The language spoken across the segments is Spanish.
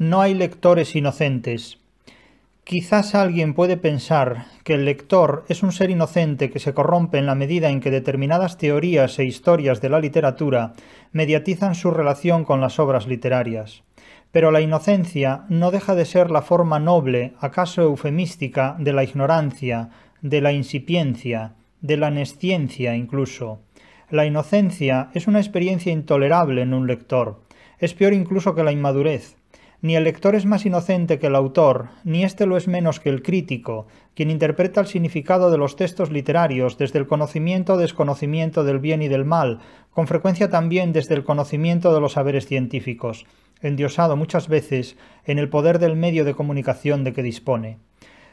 No hay lectores inocentes. Quizás alguien puede pensar que el lector es un ser inocente que se corrompe en la medida en que determinadas teorías e historias de la literatura mediatizan su relación con las obras literarias. Pero la inocencia no deja de ser la forma noble, acaso eufemística, de la ignorancia, de la insipiencia, de la nesciencia incluso. La inocencia es una experiencia intolerable en un lector. Es peor incluso que la inmadurez ni el lector es más inocente que el autor, ni éste lo es menos que el crítico, quien interpreta el significado de los textos literarios desde el conocimiento o desconocimiento del bien y del mal, con frecuencia también desde el conocimiento de los saberes científicos, endiosado muchas veces en el poder del medio de comunicación de que dispone.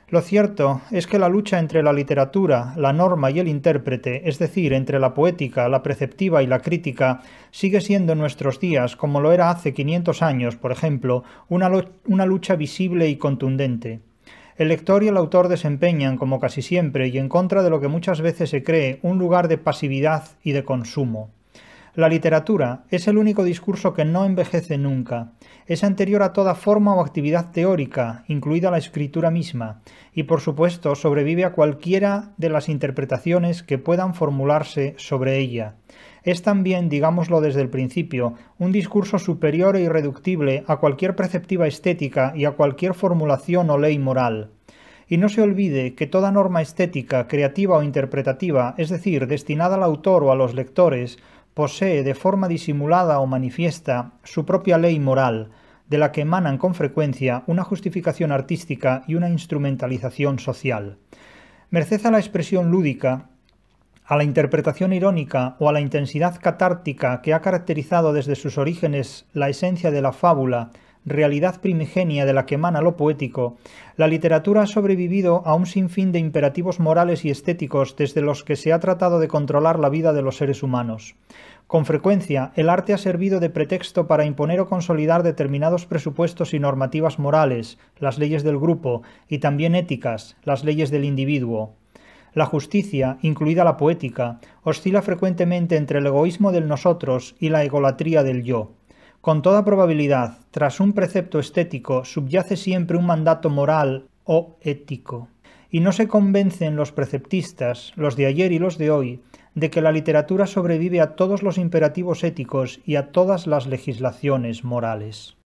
Lo cierto es que la lucha entre la literatura, la norma y el intérprete, es decir, entre la poética, la preceptiva y la crítica, sigue siendo en nuestros días, como lo era hace 500 años, por ejemplo, una, una lucha visible y contundente. El lector y el autor desempeñan, como casi siempre, y en contra de lo que muchas veces se cree, un lugar de pasividad y de consumo. La literatura es el único discurso que no envejece nunca. Es anterior a toda forma o actividad teórica, incluida la escritura misma, y por supuesto sobrevive a cualquiera de las interpretaciones que puedan formularse sobre ella. Es también, digámoslo desde el principio, un discurso superior e irreductible a cualquier perceptiva estética y a cualquier formulación o ley moral. Y no se olvide que toda norma estética, creativa o interpretativa, es decir, destinada al autor o a los lectores, posee de forma disimulada o manifiesta su propia ley moral, de la que emanan con frecuencia una justificación artística y una instrumentalización social. Merced a la expresión lúdica, a la interpretación irónica o a la intensidad catártica que ha caracterizado desde sus orígenes la esencia de la fábula realidad primigenia de la que emana lo poético, la literatura ha sobrevivido a un sinfín de imperativos morales y estéticos desde los que se ha tratado de controlar la vida de los seres humanos. Con frecuencia, el arte ha servido de pretexto para imponer o consolidar determinados presupuestos y normativas morales, las leyes del grupo, y también éticas, las leyes del individuo. La justicia, incluida la poética, oscila frecuentemente entre el egoísmo del nosotros y la egolatría del yo. Con toda probabilidad, tras un precepto estético subyace siempre un mandato moral o ético, y no se convencen los preceptistas, los de ayer y los de hoy, de que la literatura sobrevive a todos los imperativos éticos y a todas las legislaciones morales.